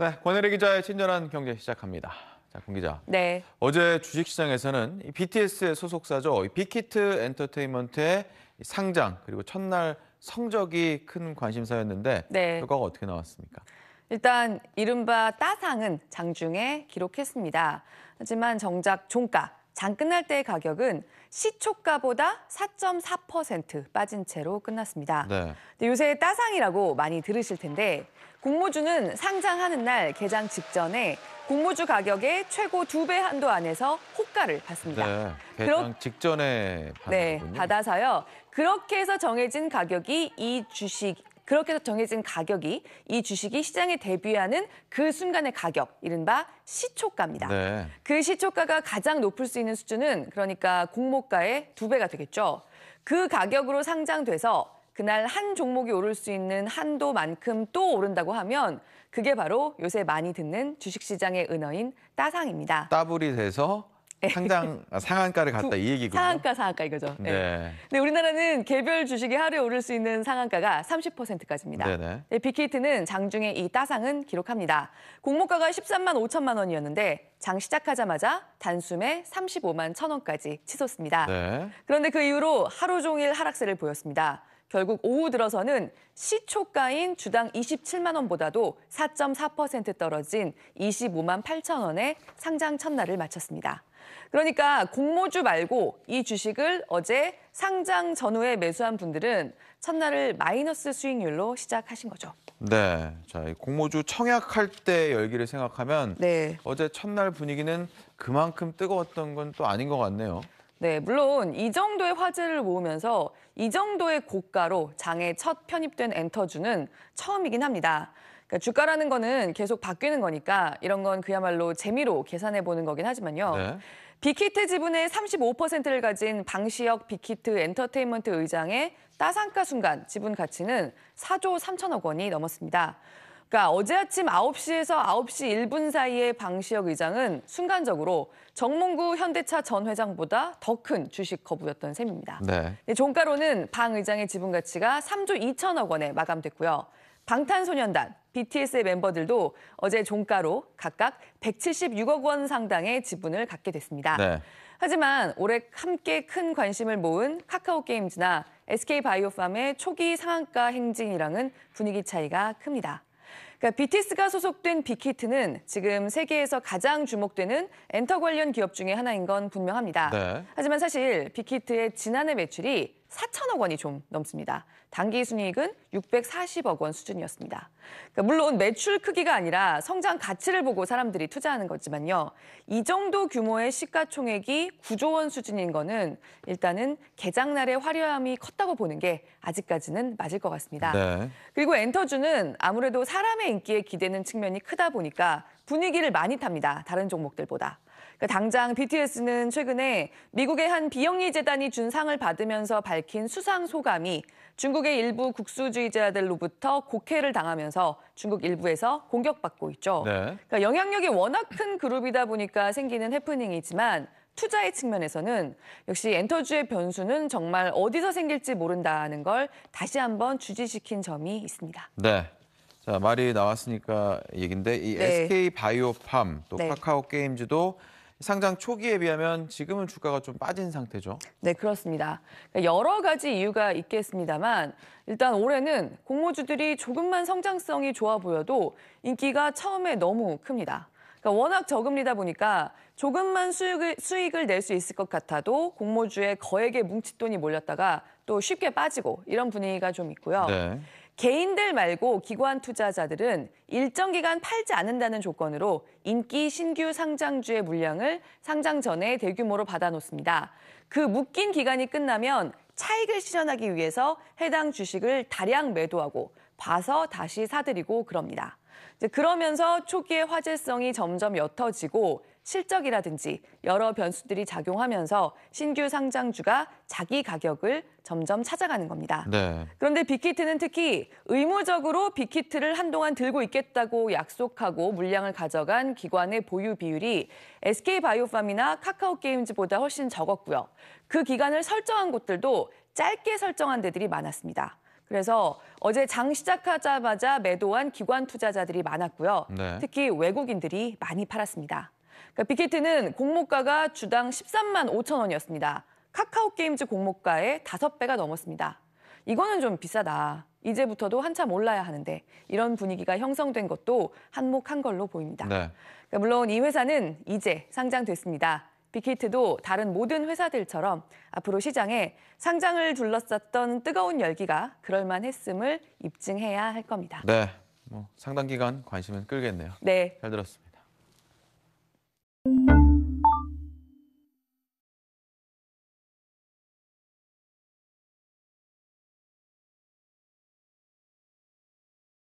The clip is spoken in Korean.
네, 권혜리 기자의 친절한 경제 시작합니다. 자, 공 기자. 네. 어제 주식시장에서는 BTS의 소속사죠. 빅히트 엔터테인먼트의 상장 그리고 첫날 성적이 큰 관심사였는데 네. 결과가 어떻게 나왔습니까? 일단 이른바 따상은 장중에 기록했습니다. 하지만 정작 종가 장 끝날 때의 가격은 시초가보다 4.4% 빠진 채로 끝났습니다. 네. 요새 따상이라고 많이 들으실 텐데 공모주는 상장하는 날 개장 직전에 공모주 가격의 최고 두 배 한도 안에서 호가를 받습니다. 네, 개장 그러... 직전에 받는 네, 받아서요. 그렇게 해서 정해진 가격이 이 주식 그렇게 해서 정해진 가격이 이 주식이 시장에 대비하는 그 순간의 가격, 이른바 시초가입니다. 네. 그 시초가가 가장 높을 수 있는 수준은 그러니까 공모가의 두 배가 되겠죠. 그 가격으로 상장돼서 그날 한 종목이 오를 수 있는 한도만큼 또 오른다고 하면 그게 바로 요새 많이 듣는 주식시장의 은어인 따상입니다. 따블이 돼서 예. 상장 아, 상한가를 갔다 이 얘기군요. 상한가 상한가 이거죠. 예. 네. 네. 우리나라는 개별 주식이 하루에 오를 수 있는 상한가가 30%까지입니다. 네네. 네, 빅히트는 장중에 이 따상은 기록합니다. 공모가가 13만 5천만 원이었는데 장 시작하자마자 단숨에 35만 천 원까지 치솟습니다. 네. 그런데 그 이후로 하루 종일 하락세를 보였습니다. 결국 오후 들어서는 시초가인 주당 27만 원보다도 4.4% 떨어진 25만 8천 원에 상장 첫날을 마쳤습니다. 그러니까 공모주 말고 이 주식을 어제 상장 전후에 매수한 분들은 첫날을 마이너스 수익률로 시작하신 거죠. 네. 자, 이 공모주 청약할 때 열기를 생각하면 네. 어제 첫날 분위기는 그만큼 뜨거웠던 건 또 아닌 것 같네요. 네, 물론 이 정도의 화제를 모으면서 이 정도의 고가로 장에 첫 편입된 엔터주는 처음이긴 합니다. 그러니까 주가라는 거는 계속 바뀌는 거니까 이런 건 그야말로 재미로 계산해 보는 거긴 하지만요. 네. 빅히트 지분의 35%를 가진 방시혁 빅히트 엔터테인먼트 의장의 따상가 순간 지분 가치는 4조 3천억 원이 넘었습니다. 그러니까 어제 아침 9시에서 9시 1분 사이에 방시혁 의장은 순간적으로 정몽구 현대차 전 회장보다 더 큰 주식 거부였던 셈입니다. 네. 네. 종가로는 방 의장의 지분 가치가 3조 2천억 원에 마감됐고요. 방탄소년단, BTS의 멤버들도 어제 종가로 각각 176억 원 상당의 지분을 갖게 됐습니다. 네. 하지만 올해 함께 큰 관심을 모은 카카오 게임즈나 SK 바이오팜의 초기 상한가 행진이랑은 분위기 차이가 큽니다. 그러니까 BTS가 소속된 빅히트는 지금 세계에서 가장 주목되는 엔터 관련 기업 중의 하나인 건 분명합니다. 네. 하지만 사실 빅히트의 지난해 매출이 4천억 원이 좀 넘습니다. 단기 순이익은 640억 원 수준이었습니다. 그러니까 물론 매출 크기가 아니라 성장 가치를 보고 사람들이 투자하는 거지만요. 이 정도 규모의 시가총액이 9조 원 수준인 거는 일단은 개장날의 화려함이 컸다고 보는 게 아직까지는 맞을 것 같습니다. 네. 그리고 엔터주는 아무래도 사람의 인기에 기대는 측면이 크다 보니까 분위기를 많이 탑니다. 다른 종목들보다. 그 당장 BTS는 최근에 미국의 한 비영리 재단이 준 상을 받으면서 밝힌 수상 소감이 중국의 일부 국수주의자들로부터 곡해를 당하면서 중국 일부에서 공격받고 있죠. 네. 그러니까 영향력이 워낙 큰 그룹이다 보니까 생기는 해프닝이지만 투자의 측면에서는 역시 엔터주의 변수는 정말 어디서 생길지 모른다는 걸 다시 한번 주지시킨 점이 있습니다. 네. 자, 말이 나왔으니까 얘긴데 이 네. SK 바이오팜 또 네. 카카오 게임즈도 상장 초기에 비하면 지금은 주가가 좀 빠진 상태죠. 네, 그렇습니다. 그러니까 여러 가지 이유가 있겠습니다만 일단 올해는 공모주들이 조금만 성장성이 좋아 보여도 인기가 처음에 너무 큽니다. 그러니까 워낙 저금리다 보니까 조금만 수익을, 수익을 낼 수 있을 것 같아도 공모주의 거액의 뭉칫돈이 몰렸다가 또 쉽게 빠지고 이런 분위기가 좀 있고요. 네. 개인들 말고 기관 투자자들은 일정 기간 팔지 않는다는 조건으로 인기 신규 상장주의 물량을 상장 전에 대규모로 받아놓습니다. 그 묶인 기간이 끝나면 차익을 실현하기 위해서 해당 주식을 다량 매도하고 봐서 다시 사들이고 그럽니다. 그러면서 초기에 화제성이 점점 옅어지고 실적이라든지 여러 변수들이 작용하면서 신규 상장주가 자기 가격을 점점 찾아가는 겁니다. 네. 그런데 빅히트는 특히 의무적으로 빅히트를 한동안 들고 있겠다고 약속하고 물량을 가져간 기관의 보유 비율이 SK바이오팜이나 카카오게임즈보다 훨씬 적었고요. 그 기간을 설정한 곳들도 짧게 설정한 데들이 많았습니다. 그래서 어제 장 시작하자마자 매도한 기관 투자자들이 많았고요. 네. 특히 외국인들이 많이 팔았습니다. 그러니까 빅히트는 공모가가 주당 13만 5천 원이었습니다. 카카오게임즈 공모가의 5배가 넘었습니다. 이거는 좀 비싸다. 이제부터도 한참 올라야 하는데 이런 분위기가 형성된 것도 한몫한 걸로 보입니다. 네. 그러니까 물론 이 회사는 이제 상장됐습니다. 빅히트도 다른 모든 회사들처럼 앞으로 시장에 상장을 둘러쌌던 뜨거운 열기가 그럴만했음을 입증해야 할 겁니다. 네, 뭐 상당 기간 관심은 끌겠네요. 네, 잘 들었습니다.